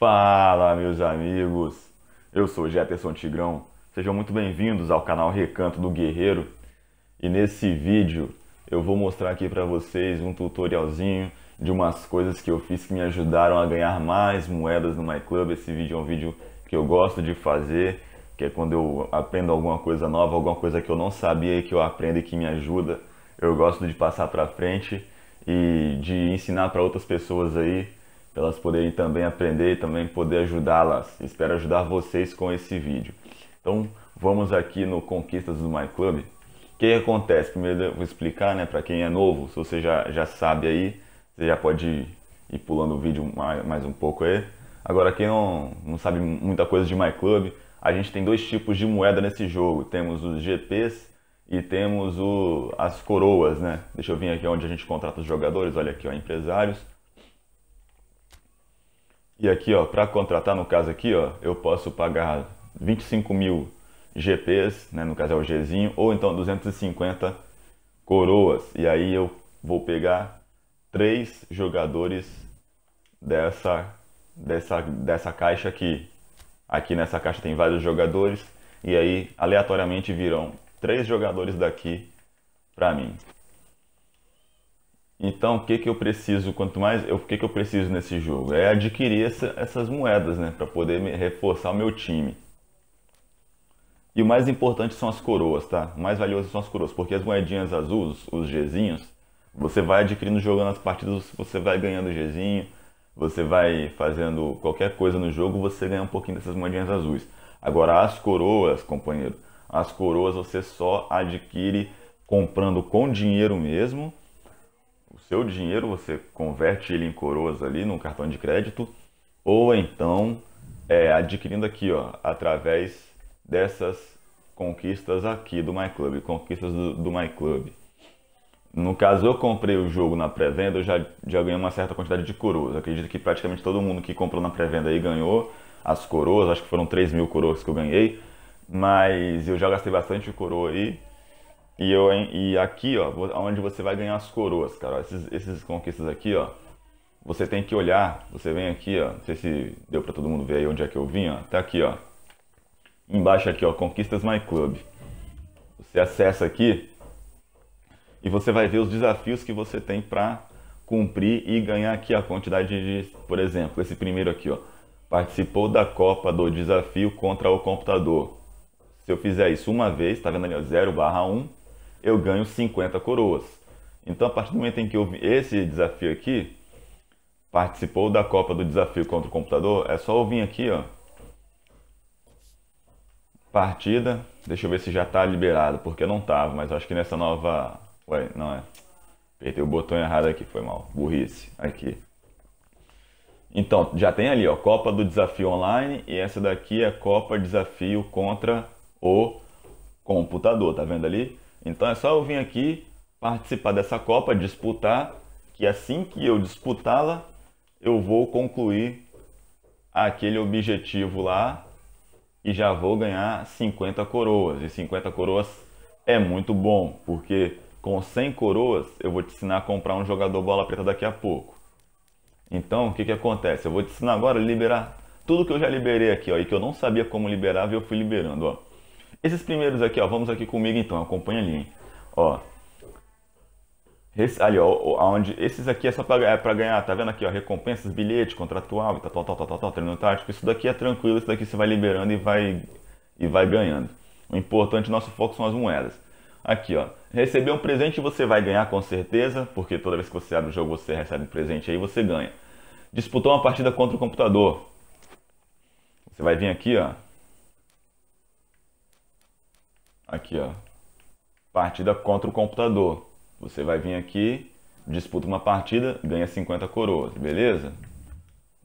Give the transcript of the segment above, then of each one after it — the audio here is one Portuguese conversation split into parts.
Fala, meus amigos! Eu sou Jeterson Tigrão. Sejam muito bem-vindos ao canal Recanto do Guerreiro. E nesse vídeo eu vou mostrar aqui para vocês um tutorialzinho de umas coisas que eu fiz que me ajudaram a ganhar mais moedas no MyClub. Esse vídeo é um vídeo que eu gosto de fazer, que é quando eu aprendo alguma coisa nova, alguma coisa que eu não sabia e que eu aprendo e que me ajuda. Eu gosto de passar para frente e de ensinar para outras pessoas aí para elas poderem também aprender e também poder ajudá-las. Espero ajudar vocês com esse vídeo. Então, vamos aqui no Conquistas do My Club. O que acontece? Primeiro eu vou explicar, né, para quem é novo, se você já, já sabe aí, você já pode ir pulando o vídeo mais, mais um pouco aí. Agora, quem não, não sabe muita coisa de My Club, a gente tem dois tipos de moeda nesse jogo. Temos os GPs e temos o, as coroas, né? Deixa eu vir aqui onde a gente contrata os jogadores, olha aqui, ó, empresários. E aqui, ó, para contratar, no caso aqui, ó, eu posso pagar 25 mil GPs, né, no caso é o Gzinho, ou então 250 coroas. E aí eu vou pegar três jogadores dessa, dessa, dessa caixa aqui. Aqui nessa caixa tem vários jogadores. E aí, aleatoriamente, virão três jogadores daqui para mim. Então, o que, que eu preciso, quanto mais, eu, o que, que eu preciso nesse jogo? É adquirir essa, essas moedas, né? Para poder me, reforçar o meu time. E o mais importante são as coroas, tá? O mais valioso são as coroas, porque as moedinhas azuis, os Gzinhos, você vai adquirindo jogando as partidas, você vai ganhando Gzinho, você vai fazendo qualquer coisa no jogo, você ganha um pouquinho dessas moedinhas azuis. Agora, as coroas, companheiro, as coroas você só adquire comprando com dinheiro mesmo o seu dinheiro você converte ele em coroas ali num cartão de crédito ou então é, adquirindo aqui ó através dessas conquistas aqui do MyClub, conquistas do, do MyClub. No caso eu comprei o jogo na pré-venda, eu já, já ganhei uma certa quantidade de coroas. Acredito que praticamente todo mundo que comprou na pré-venda aí ganhou as coroas, acho que foram 3 mil coroas que eu ganhei, mas eu já gastei bastante coroa aí e, eu, e aqui, ó, onde você vai ganhar as coroas, cara. Ó, esses, esses conquistas aqui, ó. Você tem que olhar, você vem aqui, ó. Não sei se deu para todo mundo ver aí onde é que eu vim, ó. Tá aqui, ó. Embaixo aqui, ó, Conquistas My Club. Você acessa aqui e você vai ver os desafios que você tem para cumprir e ganhar aqui a quantidade de, por exemplo, esse primeiro aqui, ó. Participou da Copa do Desafio contra o computador. Se eu fizer isso uma vez, tá vendo ali, ó, 0 barra 1, eu ganho 50 coroas. Então, a partir do momento em que eu vi esse desafio aqui, participou da Copa do Desafio contra o Computador, é só eu vir aqui, ó. Partida, deixa eu ver se já está liberado, porque não tava, mas acho que nessa nova... Ué, não é. Apertei o botão errado aqui, foi mal. Burrice. Aqui. Então, já tem ali, ó, Copa do Desafio Online e essa daqui é Copa Desafio contra o computador, tá vendo ali? Então é só eu vir aqui participar dessa Copa, disputar, que assim que eu disputá-la, eu vou concluir aquele objetivo lá e já vou ganhar 50 coroas. E 50 coroas é muito bom, porque com 100 coroas eu vou te ensinar a comprar um jogador bola preta daqui a pouco. Então, o que, que acontece? Eu vou te ensinar agora a liberar tudo que eu já liberei aqui, ó, e que eu não sabia como liberar, e eu fui liberando, ó. Esses primeiros aqui, ó, vamos aqui comigo então, acompanha ali, hein? Ó. Esse, ali, ó, onde esses aqui é só para é pra ganhar, tá vendo aqui, ó, recompensas, bilhete, contratual, tal, tal, tal, tal, tal, tal, treino tático. Isso daqui é tranquilo, isso daqui você vai liberando e vai, e vai ganhando. O importante, nosso foco são as moedas. Aqui, ó, receber um presente você vai ganhar com certeza, porque toda vez que você abre o jogo você recebe um presente aí, você ganha. Disputou uma partida contra o computador. Você vai vir aqui, ó, Aqui, ó. Partida contra o computador. Você vai vir aqui, disputa uma partida, ganha 50 coroas, beleza?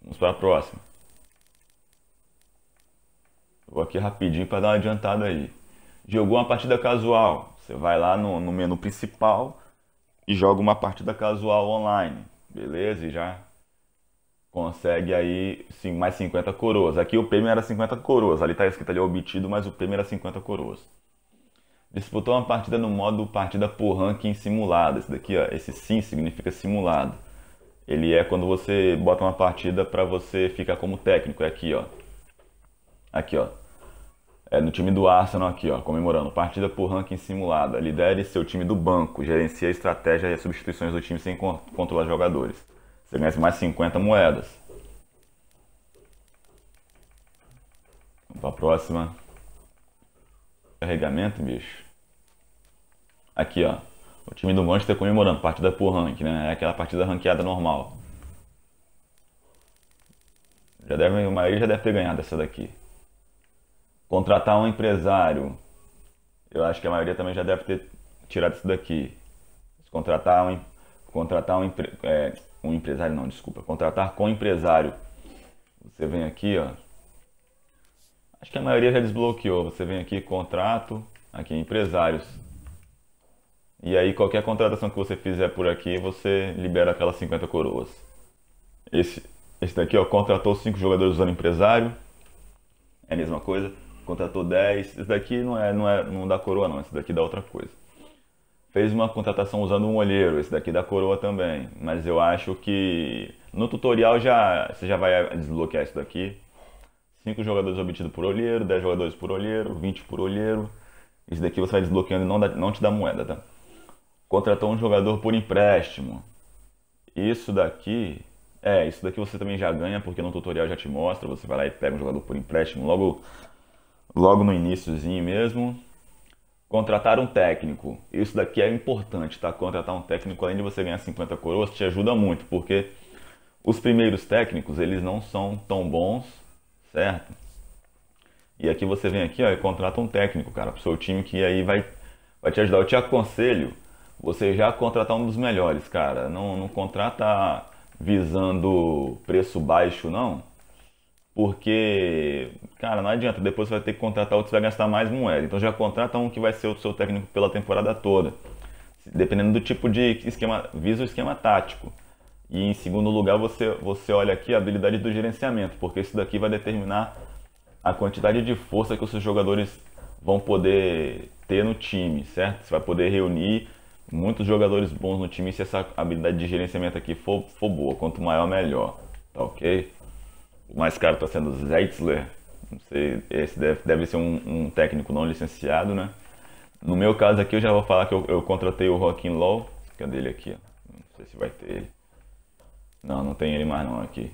Vamos para a próxima. Vou aqui rapidinho para dar uma adiantada aí. Jogou uma partida casual. Você vai lá no, no menu principal e joga uma partida casual online. Beleza? E já consegue aí sim, mais 50 coroas. Aqui o prêmio era 50 coroas. Ali tá escrito ali é obtido, mas o prêmio era 50 coroas disputou uma partida no modo partida por ranking simulada. Esse daqui, ó, esse sim significa simulado. Ele é quando você bota uma partida para você ficar como técnico. É aqui, ó. Aqui, ó. É no time do Arsenal aqui, ó, comemorando. Partida por ranking simulada. Lidere seu time do banco. Gerencia a estratégia e as substituições do time sem controlar jogadores. Você ganha mais 50 moedas. Vamos para a próxima. Carregamento, bicho. Aqui, ó. O time do Manchester comemorando. Partida por rank, né? É aquela partida ranqueada normal. Já deve, a maioria já deve ter ganhado essa daqui. Contratar um empresário. Eu acho que a maioria também já deve ter tirado isso daqui. Contratar um, contratar um, é, um empresário, não, desculpa. Contratar com empresário. Você vem aqui, ó. Acho que a maioria já desbloqueou. Você vem aqui, contrato, aqui, empresários. E aí qualquer contratação que você fizer por aqui, você libera aquelas 50 coroas. Esse, esse daqui, ó, contratou 5 jogadores usando empresário. É a mesma coisa. Contratou 10. Esse daqui não é, não é, não dá coroa não, esse daqui dá outra coisa. Fez uma contratação usando um olheiro, esse daqui dá coroa também. Mas eu acho que no tutorial já você já vai desbloquear isso daqui. 5 jogadores obtidos por olheiro, 10 jogadores por olheiro, 20 por olheiro. Isso daqui você vai desbloqueando e não, dá, não te dá moeda, tá? Contratou um jogador por empréstimo. Isso daqui. É, isso daqui você também já ganha, porque no tutorial já te mostra. Você vai lá e pega um jogador por empréstimo logo, logo no iníciozinho mesmo. Contratar um técnico. Isso daqui é importante, tá? Contratar um técnico, além de você ganhar 50 coroas, te ajuda muito, porque os primeiros técnicos, eles não são tão bons certo? E aqui você vem aqui ó, e contrata um técnico, cara, pro seu time que aí vai, vai te ajudar. Eu te aconselho você já contratar um dos melhores, cara. Não, não contrata visando preço baixo, não. Porque, cara, não adianta. Depois você vai ter que contratar outro, você vai gastar mais moeda. Então já contrata um que vai ser o seu técnico pela temporada toda. Dependendo do tipo de esquema, visa o esquema tático. E em segundo lugar, você, você olha aqui a habilidade do gerenciamento, porque isso daqui vai determinar a quantidade de força que os seus jogadores vão poder ter no time, certo? Você vai poder reunir muitos jogadores bons no time se essa habilidade de gerenciamento aqui for, for boa. Quanto maior, melhor. Tá ok? O mais caro está sendo Zeitzler. Não sei, esse deve, deve ser um, um, técnico não licenciado, né? No meu caso aqui, eu já vou falar que eu, eu contratei o Joaquim Law. Cadê é ele aqui? Não sei se vai ter ele. Não, não tem ele mais não aqui.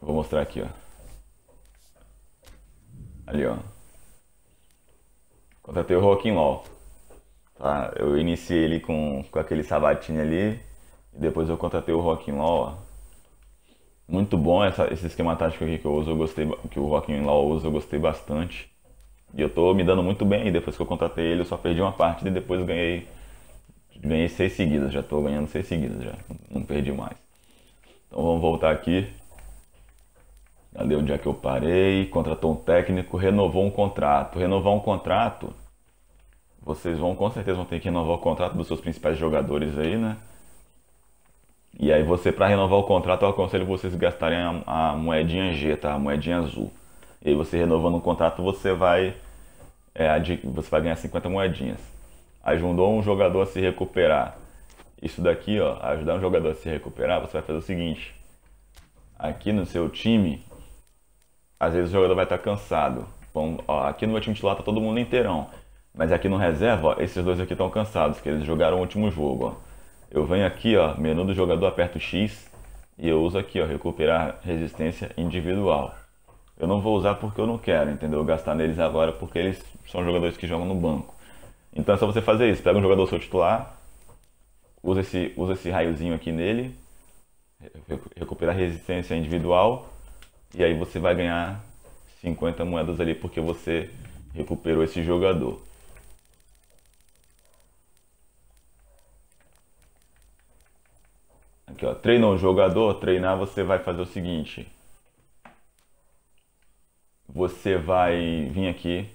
vou mostrar aqui, ó. Ali, ó. Contratei o Rockin' Law. Tá? Eu iniciei ele com, com aquele sabatinho ali. E depois eu contratei o Rockin' Law, ó. Muito bom essa, esse esquema tático aqui que eu uso, eu gostei, que o Rockin' Law usa, eu gostei bastante. E eu tô me dando muito bem aí. Depois que eu contratei ele, eu só perdi uma partida e depois ganhei Ganhei seis seguidas, já estou ganhando seis seguidas já. Não perdi mais. Então vamos voltar aqui. Ali onde é que eu parei. Contratou um técnico, renovou um contrato. Renovar um contrato, vocês vão com certeza vão ter que renovar o contrato dos seus principais jogadores aí, né? E aí você, para renovar o contrato, eu aconselho vocês gastarem a, a moedinha G, tá? A moedinha azul. E aí você renovando o contrato, você vai, é, você vai ganhar 50 moedinhas ajudou um jogador a se recuperar. Isso daqui, ó, ajudar um jogador a se recuperar, você vai fazer o seguinte. Aqui no seu time, às vezes o jogador vai estar tá cansado. Bom, ó, aqui no meu time titular tá todo mundo inteirão. Mas aqui no reserva, ó, esses dois aqui estão cansados, que eles jogaram o último jogo, ó. Eu venho aqui, ó, menu do jogador, aperto X e eu uso aqui, ó, recuperar resistência individual. Eu não vou usar porque eu não quero, entendeu? Gastar neles agora porque eles são jogadores que jogam no banco. Então é só você fazer isso. Pega um jogador seu titular, usa esse, usa esse raiozinho aqui nele, recupera a resistência individual, e aí você vai ganhar 50 moedas ali porque você recuperou esse jogador. Aqui, ó, treina o jogador, treinar você vai fazer o seguinte. Você vai vir aqui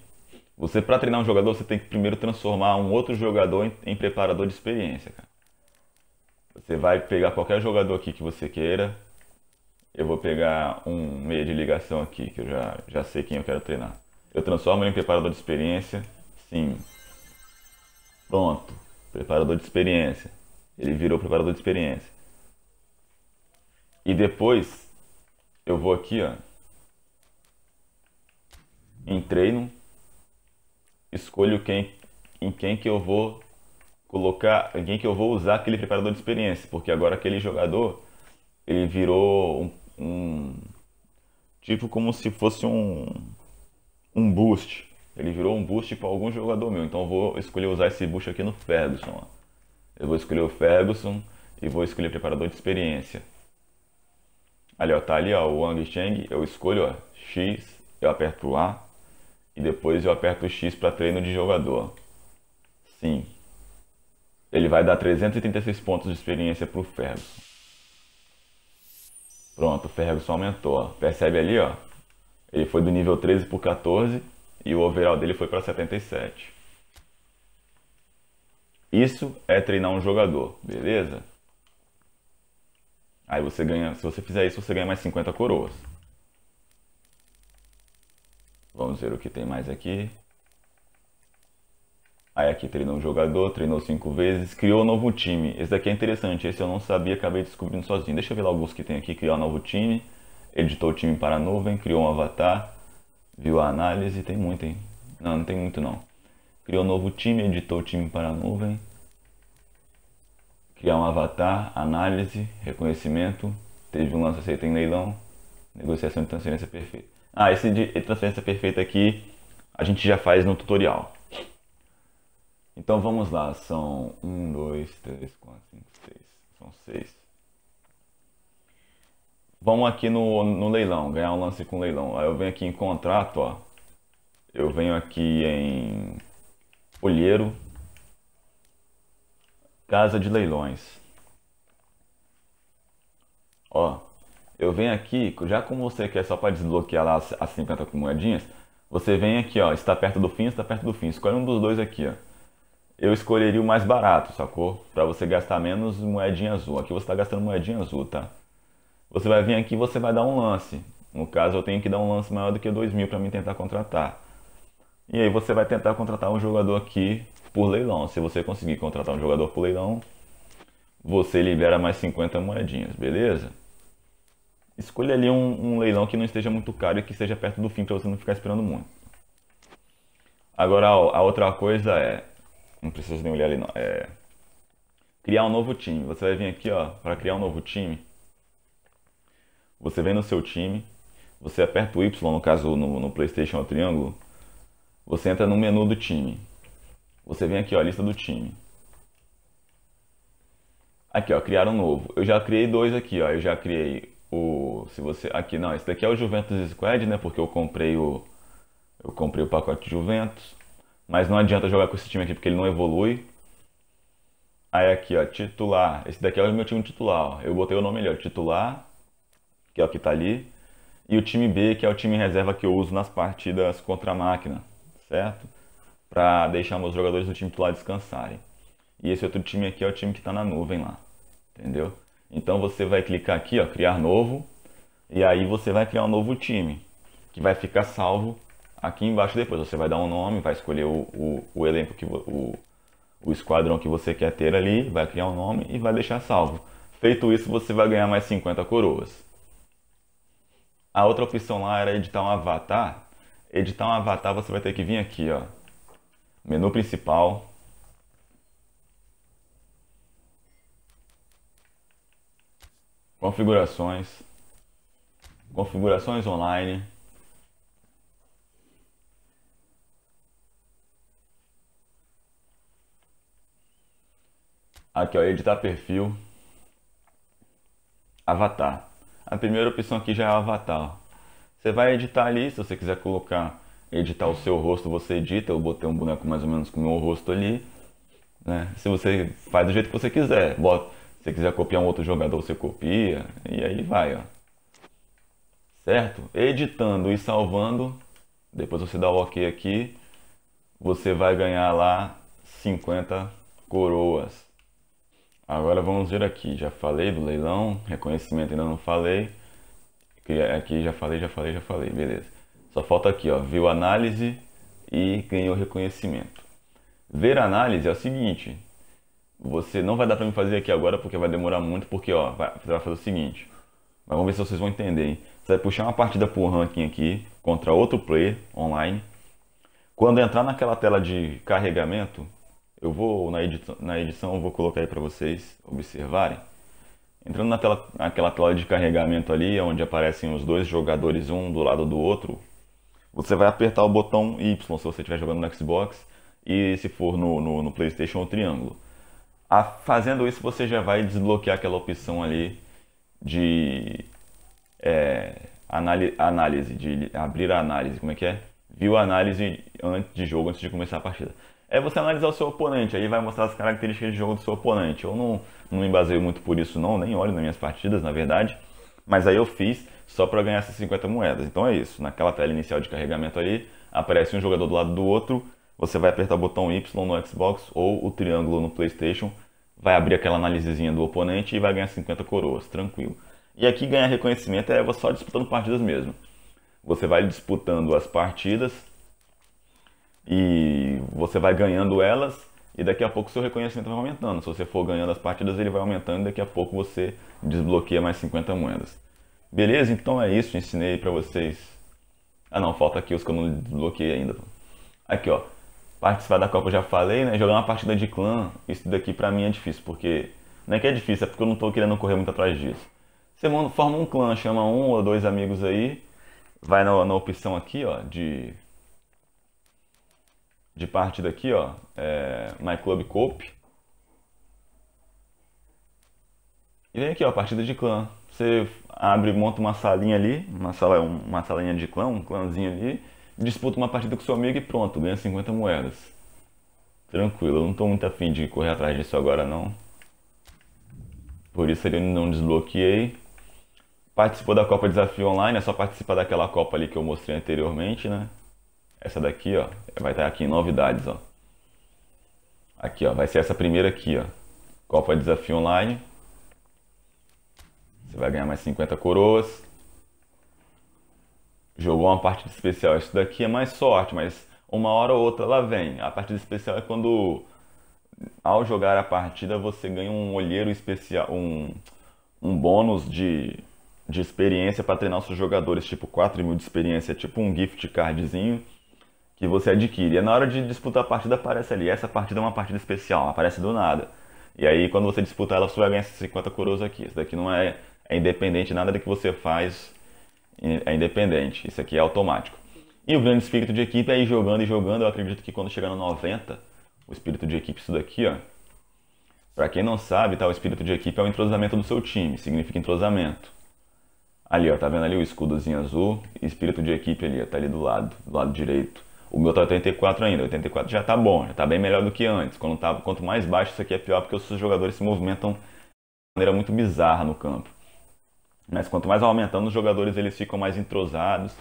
você, para treinar um jogador, você tem que primeiro transformar um outro jogador em, em preparador de experiência, cara. Você vai pegar qualquer jogador aqui que você queira. Eu vou pegar um meio de ligação aqui, que eu já, já sei quem eu quero treinar. Eu transformo ele em preparador de experiência. Sim. Pronto. Preparador de experiência. Ele virou preparador de experiência. E depois, eu vou aqui, ó. Em treino, escolho quem, em quem que eu vou colocar, em quem que eu vou usar aquele preparador de experiência, porque agora aquele jogador ele virou um, um tipo como se fosse um um boost. Ele virou um boost para algum jogador meu, então eu vou escolher usar esse boost aqui no Ferguson. Ó. Eu vou escolher o Ferguson e vou escolher preparador de experiência. Ali ó, tá ali ó, o Wang Cheng, eu escolho ó, X, eu aperto o A, e depois eu aperto o X para treino de jogador. Sim. Ele vai dar 336 pontos de experiência para o Ferguson. Pronto, o Ferguson aumentou. Percebe ali, ó? Ele foi do nível 13 para 14 e o overall dele foi para 77. Isso é treinar um jogador, beleza? Aí você ganha, se você fizer isso, você ganha mais 50 coroas. Vamos ver o que tem mais aqui. Aí aqui treinou um jogador, treinou cinco vezes, criou um novo time. Esse daqui é interessante, esse eu não sabia, acabei descobrindo sozinho. Deixa eu ver lá alguns que tem aqui, criou um novo time, editou o time para a nuvem, criou um avatar, viu a análise, tem muito, hein? Não, não tem muito não. Criou um novo time, editou o time para a nuvem, criou um avatar, análise, reconhecimento, teve um lance aceito em leilão, negociação de transferência perfeita. Ah, esse de transferência perfeita aqui a gente já faz no tutorial. Então vamos lá, são 1, 2, 3, 4, 5, 6, são 6. Vamos aqui no, no leilão, ganhar um lance com leilão. Aí eu venho aqui em contrato, ó. Eu venho aqui em olheiro, casa de leilões. Ó, eu venho aqui, já como você quer só para desbloquear lá as, 50 moedinhas, você vem aqui, ó, está perto do fim, está perto do fim, escolhe um dos dois aqui, ó. Eu escolheria o mais barato, sacou? Para você gastar menos moedinha azul. Aqui você está gastando moedinha azul, tá? Você vai vir aqui e você vai dar um lance. No caso, eu tenho que dar um lance maior do que 2 mil para mim tentar contratar. E aí você vai tentar contratar um jogador aqui por leilão. Se você conseguir contratar um jogador por leilão, você libera mais 50 moedinhas, beleza? escolha ali um, um leilão que não esteja muito caro e que seja perto do fim para você não ficar esperando muito. Agora, a outra coisa é. Não precisa nem olhar ali, não. É. Criar um novo time. Você vai vir aqui, ó, para criar um novo time. Você vem no seu time. Você aperta o Y, no caso no, no PlayStation é o triângulo. Você entra no menu do time. Você vem aqui, ó, lista do time. Aqui, ó, criar um novo. Eu já criei dois aqui, ó. Eu já criei o se você aqui não, esse daqui é o Juventus Squad, né? Porque eu comprei o eu comprei o pacote Juventus, mas não adianta jogar com esse time aqui porque ele não evolui. Aí aqui, ó, titular. Esse daqui é o meu time titular, ó. Eu botei o nome melhor titular, que é o que tá ali, e o time B, que é o time reserva que eu uso nas partidas contra a máquina, certo? Para deixar meus jogadores do time titular descansarem. E esse outro time aqui é o time que tá na nuvem lá, entendeu? Então você vai clicar aqui, ó, criar novo, e aí você vai criar um novo time, que vai ficar salvo aqui embaixo depois. Você vai dar um nome, vai escolher o, o, o elenco, que o, o esquadrão que você quer ter ali, vai criar um nome e vai deixar salvo. Feito isso, você vai ganhar mais 50 coroas. A outra opção lá era editar um avatar. Editar um avatar, você vai ter que vir aqui, ó. Menu principal, configurações, configurações online. Aqui, ó, editar perfil, avatar. A primeira opção aqui já é avatar. Você vai editar ali, se você quiser colocar, editar o seu rosto, você edita. Eu botei um boneco mais ou menos com o meu rosto ali. Né? Se você faz do jeito que você quiser, bota, você quiser copiar um outro jogador, você copia. E aí vai, ó. Certo? Editando e salvando. Depois você dá o OK aqui. Você vai ganhar lá 50 coroas. Agora vamos ver aqui. Já falei do leilão. Reconhecimento ainda não falei. É aqui já falei, já falei, já falei. Beleza. Só falta aqui, ó. Viu análise e ganhou reconhecimento. Ver análise é o seguinte você não vai dar para me fazer aqui agora porque vai demorar muito, porque ó, vai, você vai fazer o seguinte. Mas vamos ver se vocês vão entender. Hein? Você vai puxar uma partida por ranking aqui contra outro player online. Quando entrar naquela tela de carregamento, eu vou na edição, na edição eu vou colocar aí para vocês observarem. Entrando na tela, naquela tela de carregamento ali, onde aparecem os dois jogadores um do lado do outro, você vai apertar o botão Y se você estiver jogando no Xbox e se for no, no, no PlayStation o triângulo. A, fazendo isso, você já vai desbloquear aquela opção ali de é, análise, de abrir a análise, como é que é? Viu a análise antes de jogo, antes de começar a partida. É você analisar o seu oponente, aí vai mostrar as características de jogo do seu oponente. Eu não, não me baseio muito por isso não, nem olho nas minhas partidas, na verdade. Mas aí eu fiz só para ganhar essas 50 moedas. Então é isso, naquela tela inicial de carregamento ali, aparece um jogador do lado do outro, você vai apertar o botão Y no Xbox ou o triângulo no PlayStation, vai abrir aquela análisezinha do oponente e vai ganhar 50 coroas, tranquilo. E aqui ganhar reconhecimento é só disputando partidas mesmo. Você vai disputando as partidas e você vai ganhando elas e daqui a pouco seu reconhecimento vai aumentando. Se você for ganhando as partidas, ele vai aumentando e daqui a pouco você desbloqueia mais 50 moedas. Beleza? Então é isso, ensinei para vocês. Ah não, falta aqui os que eu não desbloqueei ainda. Aqui ó, participar da Copa eu já falei, né? Jogar uma partida de clã, isso daqui pra mim é difícil, porque. Não é que é difícil, é porque eu não tô querendo correr muito atrás disso. Você forma um clã, chama um ou dois amigos aí, vai na, na opção aqui, ó, de. De partida aqui, ó, é, My Club Cope. E vem aqui, ó, partida de clã. Você abre, monta uma salinha ali, uma, sala, uma salinha de clã, um clãzinho ali disputa uma partida com seu amigo e pronto, ganha 50 moedas. Tranquilo, eu não estou muito afim de correr atrás disso agora não. Por isso ele não desbloqueei. Participou da Copa Desafio Online, é só participar daquela Copa ali que eu mostrei anteriormente, né? Essa daqui, ó, vai estar aqui em novidades, ó. Aqui, ó, vai ser essa primeira aqui, ó. Copa Desafio Online. Você vai ganhar mais 50 coroas jogou uma partida especial. Isso daqui é mais sorte, mas uma hora ou outra ela vem. A partida especial é quando, ao jogar a partida, você ganha um olheiro especial, um, um bônus de, de experiência para treinar os seus jogadores, tipo 4 mil de experiência, tipo um gift cardzinho que você adquire. E na hora de disputar a partida aparece ali, essa partida é uma partida especial, aparece do nada. E aí quando você disputar ela, você vai ganhar essas 50 coroas aqui. Isso daqui não é, é independente nada do que você faz é, é independente, isso aqui é automático. E o grande espírito de equipe é ir jogando e jogando, eu acredito que quando chegar no 90, o espírito de equipe, isso daqui, ó. Para quem não sabe, tá, o espírito de equipe é o entrosamento do seu time, significa entrosamento. Ali, ó, tá vendo ali o escudozinho azul, espírito de equipe ali, ó, tá ali do lado, do lado direito. O meu tá 84 ainda, 84 já tá bom, já tá bem melhor do que antes. Quando tá, quanto mais baixo isso aqui é pior, porque os jogadores se movimentam de maneira muito bizarra no campo. Mas quanto mais aumentando, os jogadores eles ficam mais entrosados,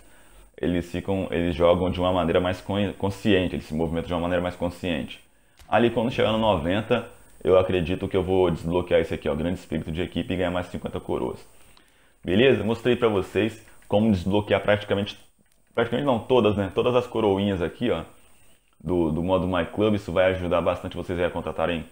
eles ficam, eles jogam de uma maneira mais consciente, eles se movimentam de uma maneira mais consciente. Ali quando chegar no 90, eu acredito que eu vou desbloquear esse aqui, o grande espírito de equipe e ganhar mais 50 coroas. Beleza? Mostrei para vocês como desbloquear praticamente, praticamente não todas, né? Todas as coroinhas aqui, ó, do, do modo My Club. Isso vai ajudar bastante vocês a contratarem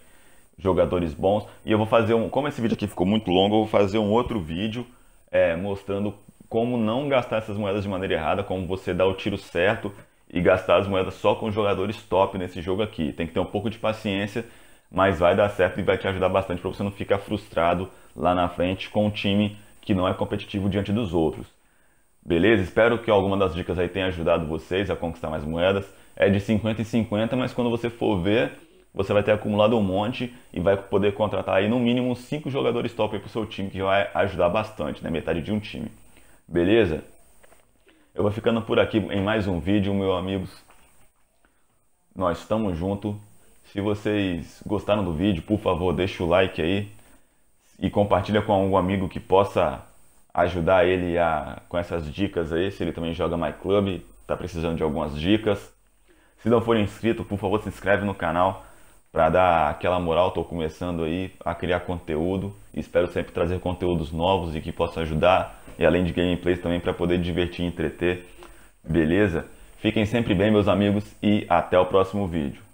jogadores bons. E eu vou fazer um, como esse vídeo aqui ficou muito longo, eu vou fazer um outro vídeo é, mostrando como não gastar essas moedas de maneira errada, como você dá o tiro certo e gastar as moedas só com jogadores top nesse jogo aqui. Tem que ter um pouco de paciência, mas vai dar certo e vai te ajudar bastante para você não ficar frustrado lá na frente com um time que não é competitivo diante dos outros. Beleza? Espero que alguma das dicas aí tenha ajudado vocês a conquistar mais moedas. É de 50 em 50, mas quando você for ver, você vai ter acumulado um monte e vai poder contratar aí no mínimo cinco jogadores top para o seu time, que vai ajudar bastante, né? Metade de um time. Beleza? Eu vou ficando por aqui em mais um vídeo, meus amigos. Nós estamos junto. Se vocês gostaram do vídeo, por favor, deixa o like aí e compartilha com algum amigo que possa ajudar ele a, com essas dicas aí, se ele também joga MyClub, Club, tá precisando de algumas dicas. Se não for inscrito, por favor, se inscreve no canal para dar aquela moral. Estou começando aí a criar conteúdo. Espero sempre trazer conteúdos novos e que possam ajudar. E além de gameplays também para poder divertir e entreter. Beleza? Fiquem sempre bem, meus amigos, e até o próximo vídeo.